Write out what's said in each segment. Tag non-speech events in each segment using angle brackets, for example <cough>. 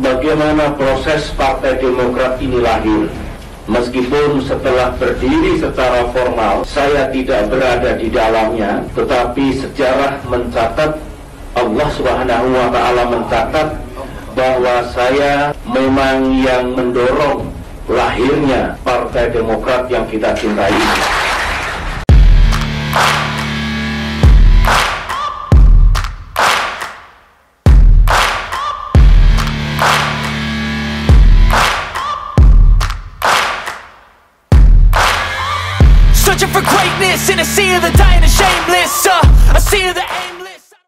bagaimana proses Partai Demokrat ini lahir. Meskipun setelah berdiri secara formal, saya tidak berada di dalamnya, tetapi sejarah mencatat Allah Subhanahu wa taala mencatat bahwa saya memang yang mendorong lahirnya Partai Demokrat yang kita cintai. Uh,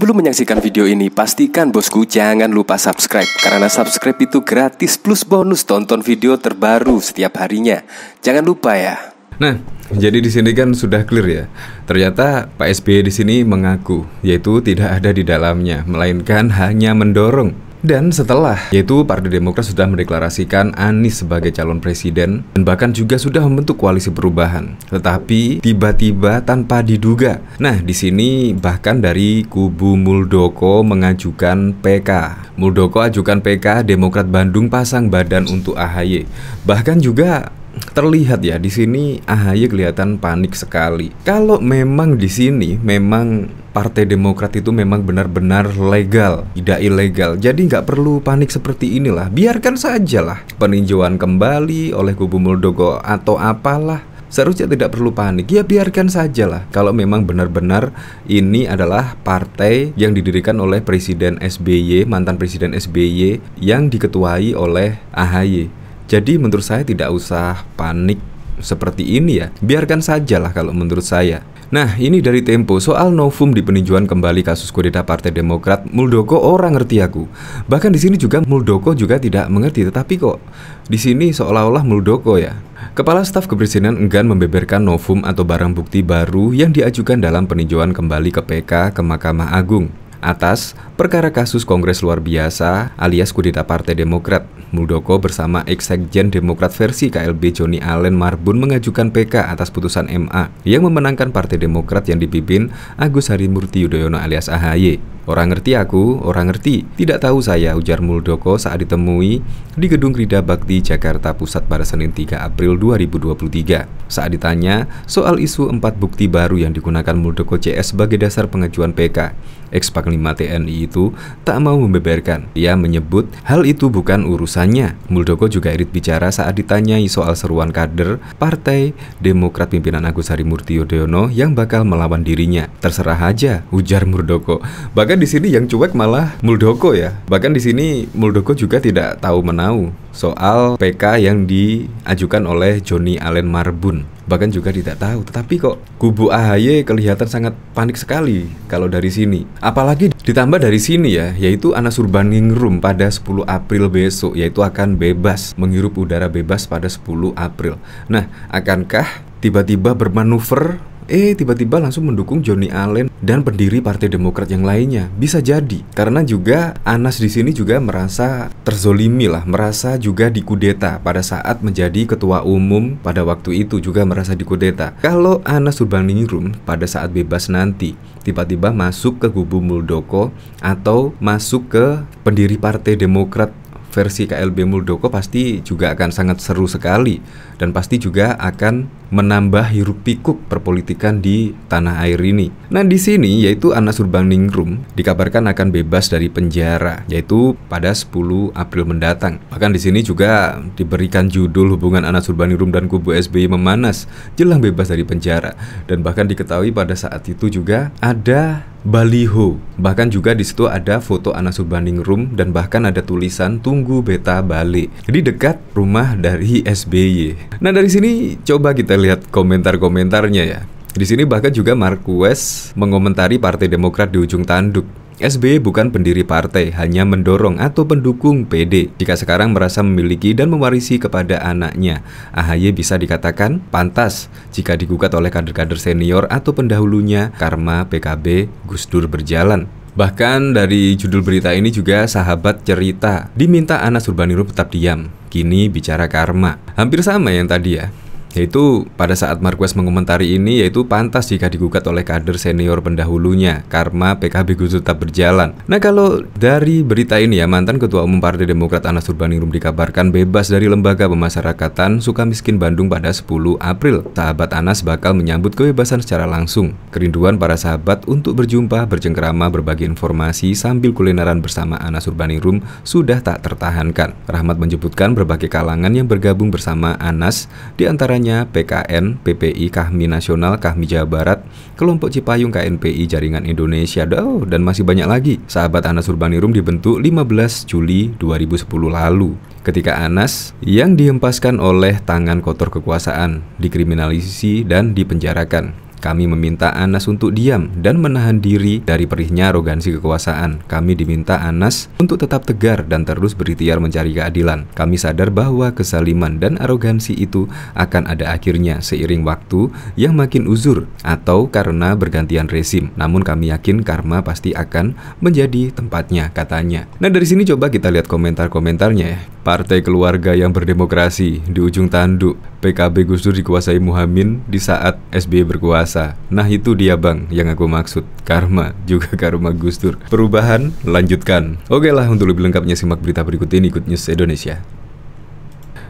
Belum menyaksikan video ini, pastikan bosku jangan lupa subscribe Karena subscribe itu gratis plus bonus tonton video terbaru setiap harinya Jangan lupa ya Nah, jadi di sini kan sudah clear ya. Ternyata Pak SBY di sini mengaku, yaitu tidak ada di dalamnya, melainkan hanya mendorong dan setelah, yaitu Partai Demokrat sudah mendeklarasikan Anies sebagai calon presiden dan bahkan juga sudah membentuk koalisi perubahan. Tetapi tiba-tiba tanpa diduga. Nah, di sini bahkan dari kubu Muldoko mengajukan PK. Muldoko ajukan PK Demokrat Bandung pasang badan untuk AHY. Bahkan juga terlihat ya di sini AHY kelihatan panik sekali. Kalau memang di sini memang Partai Demokrat itu memang benar-benar legal, tidak ilegal. Jadi nggak perlu panik seperti inilah. Biarkan saja lah peninjauan kembali oleh kubu Muldoko atau apalah seharusnya tidak perlu panik ya biarkan saja lah. kalau memang benar-benar ini adalah partai yang didirikan oleh Presiden SBY mantan Presiden SBY yang diketuai oleh AHY jadi menurut saya tidak usah panik seperti ini ya. Biarkan sajalah kalau menurut saya. Nah, ini dari Tempo, soal novum di peninjauan kembali kasus kudeta Partai Demokrat, Muldoko orang ngerti aku. Bahkan di sini juga Muldoko juga tidak mengerti, tetapi kok di sini seolah-olah Muldoko ya. Kepala Staf Kepresidenan enggan membeberkan novum atau barang bukti baru yang diajukan dalam peninjauan kembali ke PK ke Mahkamah Agung atas perkara kasus Kongres Luar Biasa alias kudeta Partai Demokrat. Muldoko bersama ex-sekjen Demokrat versi KLB Joni Allen Marbun mengajukan PK atas putusan MA yang memenangkan Partai Demokrat yang dipimpin Agus Harimurti Yudhoyono alias AHY. Orang ngerti aku, orang ngerti. Tidak tahu saya, ujar Muldoko saat ditemui di Gedung Rida Bakti, Jakarta Pusat pada Senin 3 April 2023. Saat ditanya soal isu empat bukti baru yang digunakan Muldoko CS sebagai dasar pengajuan PK, ex-Panglima TNI itu tak mau membeberkan. Ia menyebut hal itu bukan urusan Alasannya, Muldoko juga irit bicara saat ditanyai soal seruan kader Partai Demokrat pimpinan Agus Harimurti Yudhoyono yang bakal melawan dirinya. Terserah aja, ujar Muldoko. Bahkan di sini yang cuek malah Muldoko ya. Bahkan di sini Muldoko juga tidak tahu menau soal PK yang diajukan oleh Joni Allen Marbun bahkan juga tidak tahu. Tetapi kok kubu AHY kelihatan sangat panik sekali kalau dari sini. Apalagi ditambah dari sini ya, yaitu Anas Urbaningrum pada 10 April besok, yaitu akan bebas, menghirup udara bebas pada 10 April. Nah, akankah tiba-tiba bermanuver eh tiba-tiba langsung mendukung Johnny Allen dan pendiri Partai Demokrat yang lainnya. Bisa jadi karena juga Anas di sini juga merasa terzolimi lah, merasa juga dikudeta pada saat menjadi ketua umum pada waktu itu juga merasa dikudeta. Kalau Anas Urbaningrum pada saat bebas nanti tiba-tiba masuk ke kubu Muldoko atau masuk ke pendiri Partai Demokrat versi KLB Muldoko pasti juga akan sangat seru sekali dan pasti juga akan menambah hiruk pikuk perpolitikan di tanah air ini. Nah di sini yaitu Anas Urbaningrum dikabarkan akan bebas dari penjara yaitu pada 10 April mendatang. Bahkan di sini juga diberikan judul hubungan Anas Urbaningrum dan kubu SBY memanas jelang bebas dari penjara dan bahkan diketahui pada saat itu juga ada baliho. Bahkan juga di situ ada foto Anas room dan bahkan ada tulisan Tunggu Beta Bali. Jadi dekat rumah dari SBY. Nah, dari sini coba kita lihat komentar-komentarnya ya. Di sini bahkan juga Mark West mengomentari Partai Demokrat di ujung tanduk. SBY bukan pendiri partai, hanya mendorong atau pendukung PD. Jika sekarang merasa memiliki dan mewarisi kepada anaknya, AHY bisa dikatakan pantas jika digugat oleh kader-kader senior atau pendahulunya karma PKB Gus Dur berjalan. Bahkan dari judul berita ini juga sahabat cerita diminta Anas Urbaniru tetap diam. Kini bicara karma. Hampir sama yang tadi ya. Yaitu pada saat Marquez mengomentari ini yaitu pantas jika digugat oleh kader senior pendahulunya Karma PKB Gus tetap berjalan Nah kalau dari berita ini ya mantan ketua umum Partai Demokrat Anas Urbaningrum dikabarkan bebas dari lembaga pemasyarakatan suka miskin Bandung pada 10 April Sahabat Anas bakal menyambut kebebasan secara langsung Kerinduan para sahabat untuk berjumpa, bercengkerama, berbagi informasi sambil kulineran bersama Anas Urbaningrum sudah tak tertahankan Rahmat menyebutkan berbagai kalangan yang bergabung bersama Anas di antara antaranya PKN, PPI Kahmi Nasional, Kahmi Jawa Barat, Kelompok Cipayung KNPI Jaringan Indonesia, oh, dan masih banyak lagi. Sahabat Anas Urbanirum dibentuk 15 Juli 2010 lalu ketika Anas yang dihempaskan oleh tangan kotor kekuasaan dikriminalisasi dan dipenjarakan. Kami meminta Anas untuk diam dan menahan diri dari perihnya arogansi kekuasaan. Kami diminta Anas untuk tetap tegar dan terus berikhtiar mencari keadilan. Kami sadar bahwa kesaliman dan arogansi itu akan ada akhirnya seiring waktu yang makin uzur atau karena bergantian rezim. Namun kami yakin karma pasti akan menjadi tempatnya, katanya. Nah dari sini coba kita lihat komentar-komentarnya ya. Partai keluarga yang berdemokrasi di ujung tanduk PKB Gus Dur dikuasai Muhammad di saat SBY berkuasa. Nah itu dia bang yang aku maksud. Karma, <laughs> juga karma Gus Dur. Perubahan, lanjutkan. Oke lah untuk lebih lengkapnya simak berita berikut ini ikut News Indonesia.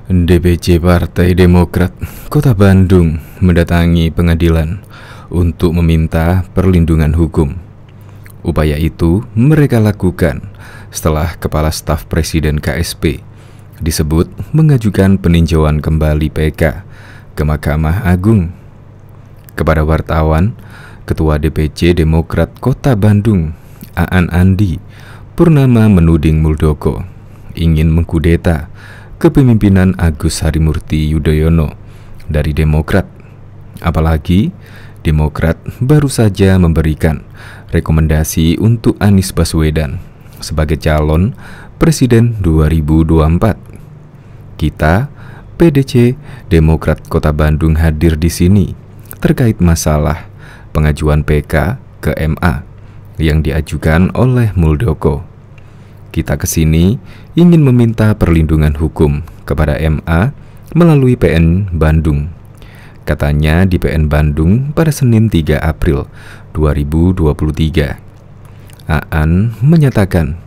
DPC Partai Demokrat Kota Bandung mendatangi pengadilan untuk meminta perlindungan hukum. Upaya itu mereka lakukan setelah Kepala Staf Presiden KSP disebut mengajukan peninjauan kembali PK ke Mahkamah Agung. Kepada wartawan, Ketua DPC Demokrat Kota Bandung, Aan Andi, Purnama menuding Muldoko ingin mengkudeta kepemimpinan Agus Harimurti Yudhoyono dari Demokrat. Apalagi Demokrat baru saja memberikan rekomendasi untuk Anies Baswedan sebagai calon presiden 2024. Kita, PDC Demokrat Kota Bandung hadir di sini terkait masalah pengajuan PK ke MA yang diajukan oleh Muldoko. Kita ke sini ingin meminta perlindungan hukum kepada MA melalui PN Bandung. Katanya di PN Bandung pada Senin 3 April 2023. Aan menyatakan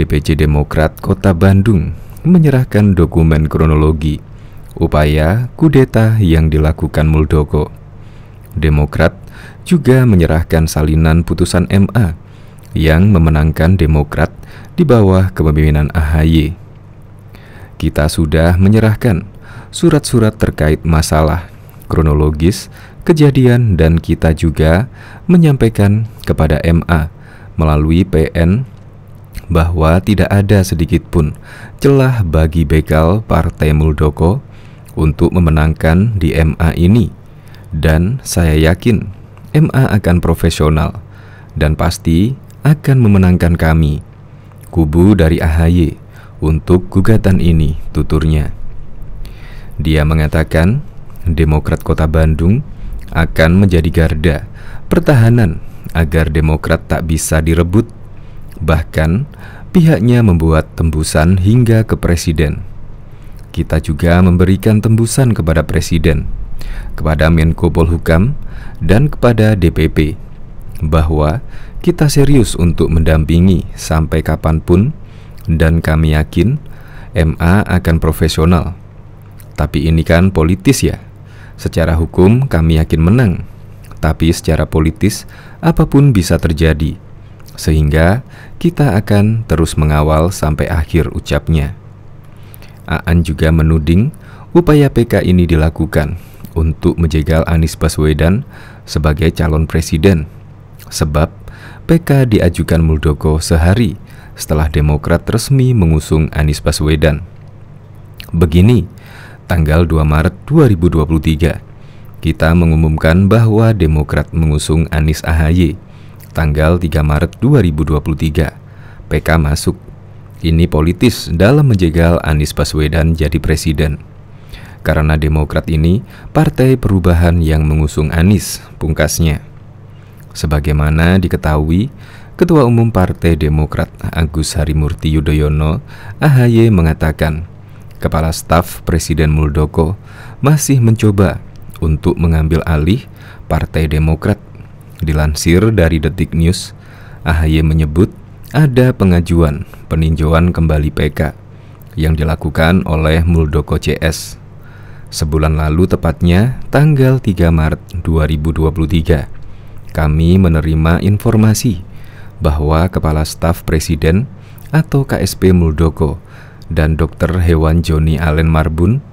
DPC Demokrat Kota Bandung menyerahkan dokumen kronologi upaya kudeta yang dilakukan Muldoko. Demokrat juga menyerahkan salinan putusan MA yang memenangkan Demokrat di bawah kepemimpinan AHY. Kita sudah menyerahkan surat-surat terkait masalah kronologis kejadian dan kita juga menyampaikan kepada MA melalui PN bahwa tidak ada sedikit pun celah bagi bekal Partai Muldoko untuk memenangkan di MA ini dan saya yakin MA akan profesional dan pasti akan memenangkan kami kubu dari AHY untuk gugatan ini tuturnya. Dia mengatakan Demokrat Kota Bandung akan menjadi garda pertahanan agar Demokrat tak bisa direbut. Bahkan, pihaknya membuat tembusan hingga ke presiden. Kita juga memberikan tembusan kepada presiden, kepada Menko Polhukam, dan kepada DPP bahwa kita serius untuk mendampingi sampai kapanpun, dan kami yakin MA akan profesional. Tapi ini kan politis, ya. Secara hukum, kami yakin menang tapi secara politis, apapun bisa terjadi, sehingga kita akan terus mengawal sampai akhir ucapnya. Aan juga menuding upaya PK ini dilakukan untuk menjegal Anies Baswedan sebagai calon presiden, sebab PK diajukan Muldoko sehari setelah Demokrat resmi mengusung Anies Baswedan. Begini, tanggal 2 Maret 2023 kita mengumumkan bahwa Demokrat mengusung Anies Ahy tanggal 3 Maret 2023. PK masuk. Ini politis dalam menjegal Anies Baswedan jadi presiden. Karena Demokrat ini partai perubahan yang mengusung Anies, pungkasnya. Sebagaimana diketahui, Ketua Umum Partai Demokrat Agus Harimurti Yudhoyono AHY mengatakan, Kepala Staf Presiden Muldoko masih mencoba untuk mengambil alih Partai Demokrat. Dilansir dari Detik News, AHY menyebut ada pengajuan peninjauan kembali PK yang dilakukan oleh Muldoko CS. Sebulan lalu tepatnya tanggal 3 Maret 2023, kami menerima informasi bahwa Kepala Staf Presiden atau KSP Muldoko dan Dr. Hewan Joni Allen Marbun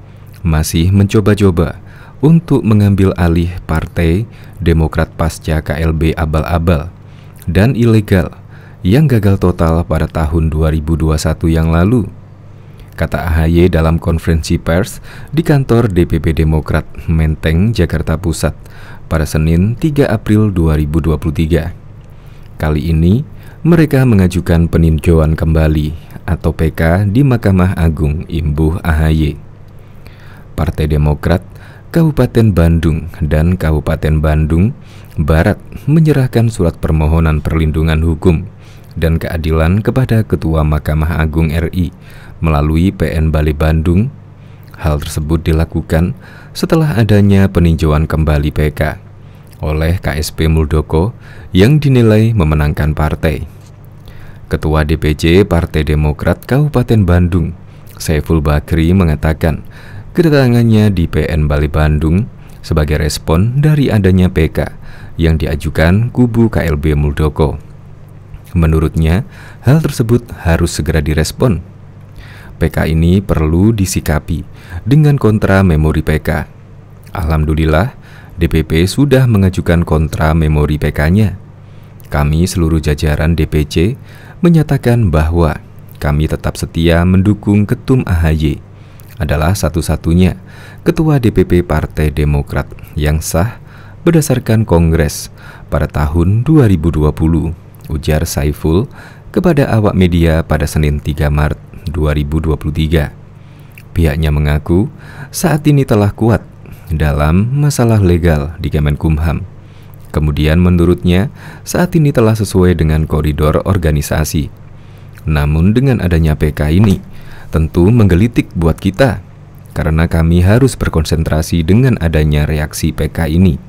masih mencoba-coba untuk mengambil alih partai Demokrat pasca KLB abal-abal dan ilegal yang gagal total pada tahun 2021 yang lalu. Kata AHY dalam konferensi pers di kantor DPP Demokrat Menteng, Jakarta Pusat pada Senin 3 April 2023. Kali ini, mereka mengajukan peninjauan kembali atau PK di Mahkamah Agung Imbuh AHY. Partai Demokrat Kabupaten Bandung dan Kabupaten Bandung Barat menyerahkan surat permohonan perlindungan hukum dan keadilan kepada Ketua Mahkamah Agung RI melalui PN Bali Bandung. Hal tersebut dilakukan setelah adanya peninjauan kembali PK oleh KSP Muldoko yang dinilai memenangkan partai. Ketua DPC Partai Demokrat Kabupaten Bandung, Saiful Bakri mengatakan Kedatangannya di PN Bali Bandung sebagai respon dari adanya PK yang diajukan kubu KLB Muldoko. Menurutnya, hal tersebut harus segera direspon. PK ini perlu disikapi dengan kontra memori PK. Alhamdulillah, DPP sudah mengajukan kontra memori PK-nya. Kami seluruh jajaran DPC menyatakan bahwa kami tetap setia mendukung Ketum AHY adalah satu-satunya ketua DPP Partai Demokrat yang sah berdasarkan Kongres pada tahun 2020, ujar Saiful kepada awak media pada Senin 3 Maret 2023. Pihaknya mengaku saat ini telah kuat dalam masalah legal di Kemenkumham. Kemudian menurutnya saat ini telah sesuai dengan koridor organisasi. Namun dengan adanya PK ini, tentu menggelitik buat kita karena kami harus berkonsentrasi dengan adanya reaksi PK ini.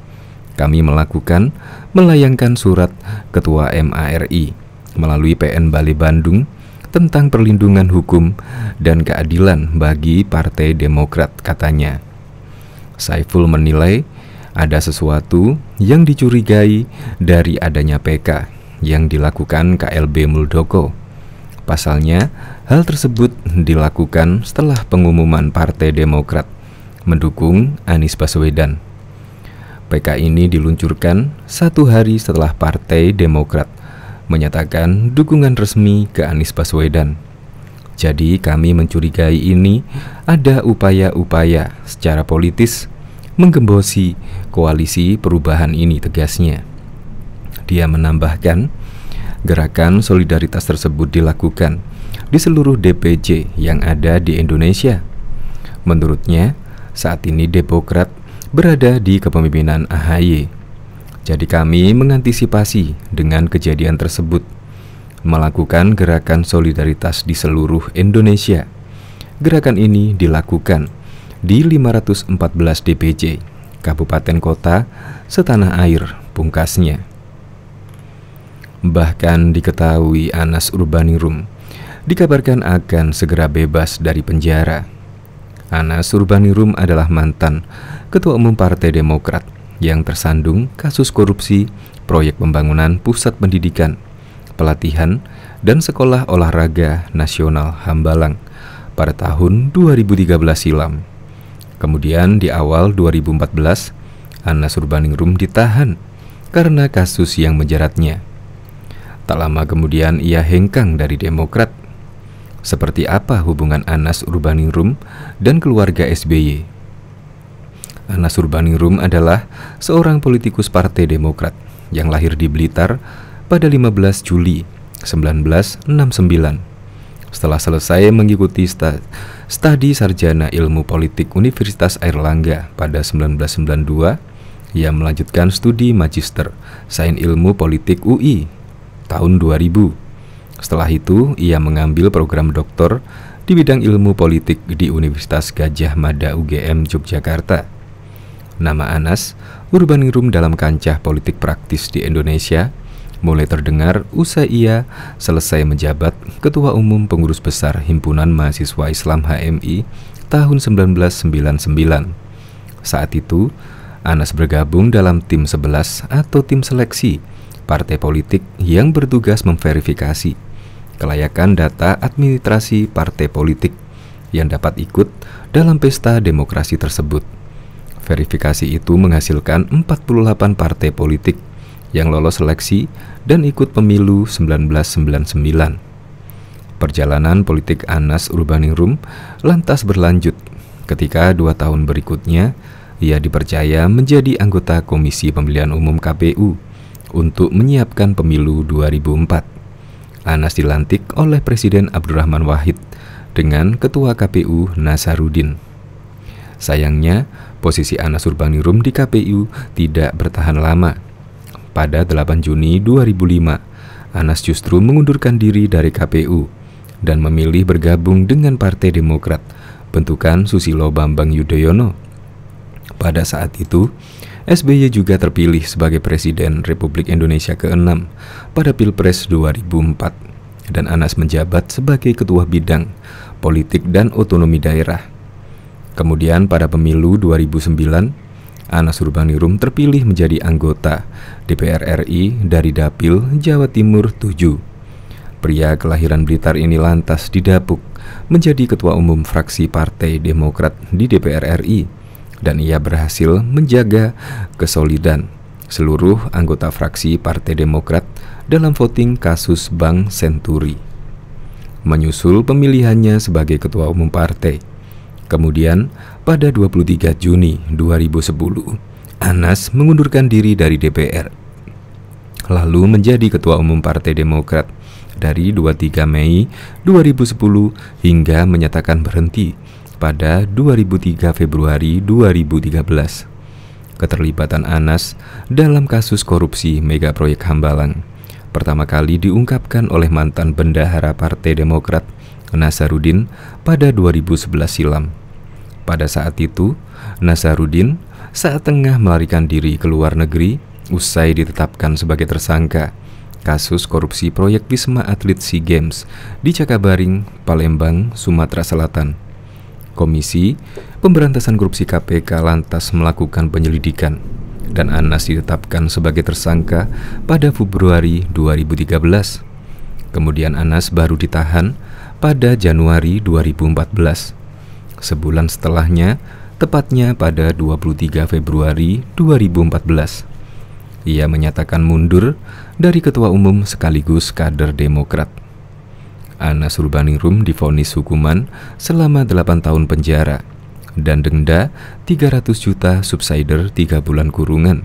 Kami melakukan melayangkan surat Ketua MARI melalui PN Bali Bandung tentang perlindungan hukum dan keadilan bagi Partai Demokrat katanya. Saiful menilai ada sesuatu yang dicurigai dari adanya PK yang dilakukan KLB Muldoko Pasalnya, hal tersebut dilakukan setelah pengumuman Partai Demokrat mendukung Anies Baswedan. PK ini diluncurkan satu hari setelah Partai Demokrat menyatakan dukungan resmi ke Anies Baswedan. Jadi kami mencurigai ini ada upaya-upaya secara politis menggembosi koalisi perubahan ini tegasnya. Dia menambahkan, Gerakan solidaritas tersebut dilakukan di seluruh DPC yang ada di Indonesia. Menurutnya, saat ini Demokrat berada di kepemimpinan AHY. Jadi kami mengantisipasi dengan kejadian tersebut, melakukan gerakan solidaritas di seluruh Indonesia. Gerakan ini dilakukan di 514 DPC kabupaten kota, setanah air, pungkasnya. Bahkan diketahui Anas Urbaningrum dikabarkan akan segera bebas dari penjara. Anas Urbaningrum adalah mantan Ketua Umum Partai Demokrat yang tersandung kasus korupsi proyek pembangunan pusat pendidikan, pelatihan, dan sekolah olahraga nasional Hambalang pada tahun 2013 silam. Kemudian di awal 2014, Anas Urbaningrum ditahan karena kasus yang menjeratnya. Tak lama kemudian ia hengkang dari Demokrat. Seperti apa hubungan Anas Urbaningrum dan keluarga SBY? Anas Urbaningrum adalah seorang politikus Partai Demokrat yang lahir di Blitar pada 15 Juli 1969. Setelah selesai mengikuti studi sarjana ilmu politik Universitas Airlangga pada 1992, ia melanjutkan studi magister Sains Ilmu Politik UI tahun 2000. Setelah itu, ia mengambil program doktor di bidang ilmu politik di Universitas Gajah Mada UGM Yogyakarta. Nama Anas, urbaningrum dalam kancah politik praktis di Indonesia, mulai terdengar usai ia selesai menjabat Ketua Umum Pengurus Besar Himpunan Mahasiswa Islam HMI tahun 1999. Saat itu, Anas bergabung dalam tim 11 atau tim seleksi partai politik yang bertugas memverifikasi kelayakan data administrasi partai politik yang dapat ikut dalam pesta demokrasi tersebut. Verifikasi itu menghasilkan 48 partai politik yang lolos seleksi dan ikut pemilu 1999. Perjalanan politik Anas Urbaningrum lantas berlanjut ketika dua tahun berikutnya ia dipercaya menjadi anggota Komisi Pemilihan Umum KPU untuk menyiapkan pemilu 2004. Anas dilantik oleh Presiden Abdurrahman Wahid dengan Ketua KPU Nasaruddin. Sayangnya, posisi Anas Urbaningrum di KPU tidak bertahan lama. Pada 8 Juni 2005, Anas justru mengundurkan diri dari KPU dan memilih bergabung dengan Partai Demokrat bentukan Susilo Bambang Yudhoyono. Pada saat itu, SBY juga terpilih sebagai Presiden Republik Indonesia ke-6 pada Pilpres 2004 dan Anas menjabat sebagai Ketua Bidang Politik dan Otonomi Daerah. Kemudian pada pemilu 2009, Anas Urbaningrum terpilih menjadi anggota DPR RI dari Dapil Jawa Timur 7. Pria kelahiran Blitar ini lantas didapuk menjadi ketua umum fraksi Partai Demokrat di DPR RI dan ia berhasil menjaga kesolidan seluruh anggota fraksi Partai Demokrat dalam voting kasus Bank Senturi. Menyusul pemilihannya sebagai ketua umum partai. Kemudian, pada 23 Juni 2010, Anas mengundurkan diri dari DPR. Lalu menjadi ketua umum Partai Demokrat dari 23 Mei 2010 hingga menyatakan berhenti pada 2003 Februari 2013. Keterlibatan Anas dalam kasus korupsi Mega Proyek Hambalang pertama kali diungkapkan oleh mantan bendahara Partai Demokrat Nasarudin pada 2011 silam. Pada saat itu, Nasarudin saat tengah melarikan diri ke luar negeri usai ditetapkan sebagai tersangka kasus korupsi proyek Wisma Atlet SEA Games di Cakabaring, Palembang, Sumatera Selatan. Komisi Pemberantasan Korupsi KPK lantas melakukan penyelidikan dan Anas ditetapkan sebagai tersangka pada Februari 2013. Kemudian Anas baru ditahan pada Januari 2014. Sebulan setelahnya, tepatnya pada 23 Februari 2014. Ia menyatakan mundur dari ketua umum sekaligus kader Demokrat. Anas Urbaningrum difonis hukuman selama 8 tahun penjara dan denda 300 juta subsider 3 bulan kurungan.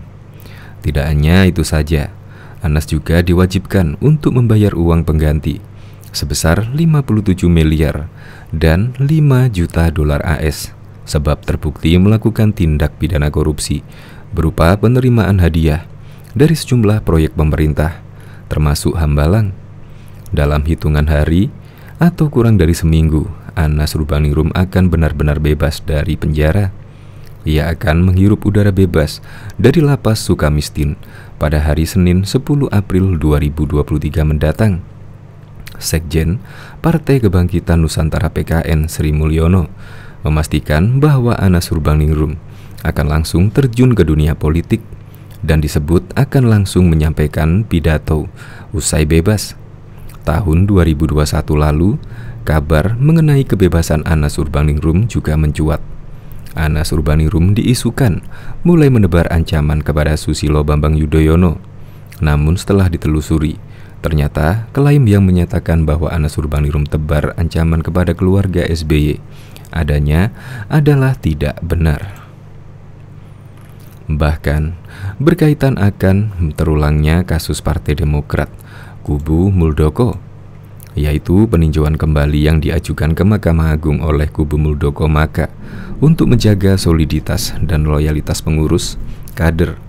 Tidak hanya itu saja, Anas juga diwajibkan untuk membayar uang pengganti sebesar 57 miliar dan 5 juta dolar AS sebab terbukti melakukan tindak pidana korupsi berupa penerimaan hadiah dari sejumlah proyek pemerintah termasuk Hambalang dalam hitungan hari atau kurang dari seminggu, Anas Rubaningrum akan benar-benar bebas dari penjara. Ia akan menghirup udara bebas dari lapas Sukamistin pada hari Senin 10 April 2023 mendatang. Sekjen Partai Kebangkitan Nusantara PKN Sri Mulyono memastikan bahwa Anas Urbaningrum akan langsung terjun ke dunia politik dan disebut akan langsung menyampaikan pidato usai bebas tahun 2021 lalu, kabar mengenai kebebasan Anas Urbaningrum juga mencuat. Anas Urbaningrum diisukan mulai menebar ancaman kepada Susilo Bambang Yudhoyono. Namun setelah ditelusuri, ternyata klaim yang menyatakan bahwa Anas Urbaningrum tebar ancaman kepada keluarga SBY adanya adalah tidak benar. Bahkan, berkaitan akan terulangnya kasus Partai Demokrat – kubu Muldoko, yaitu peninjauan kembali yang diajukan ke Mahkamah Agung oleh kubu Muldoko Maka untuk menjaga soliditas dan loyalitas pengurus, kader,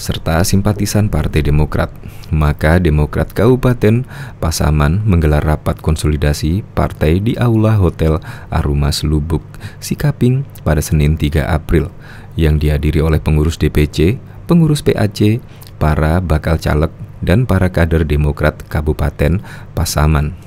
serta simpatisan Partai Demokrat. Maka Demokrat Kabupaten Pasaman menggelar rapat konsolidasi partai di Aula Hotel Arumas Lubuk Sikaping pada Senin 3 April yang dihadiri oleh pengurus DPC, pengurus PAC, para bakal caleg dan para kader Demokrat Kabupaten Pasaman.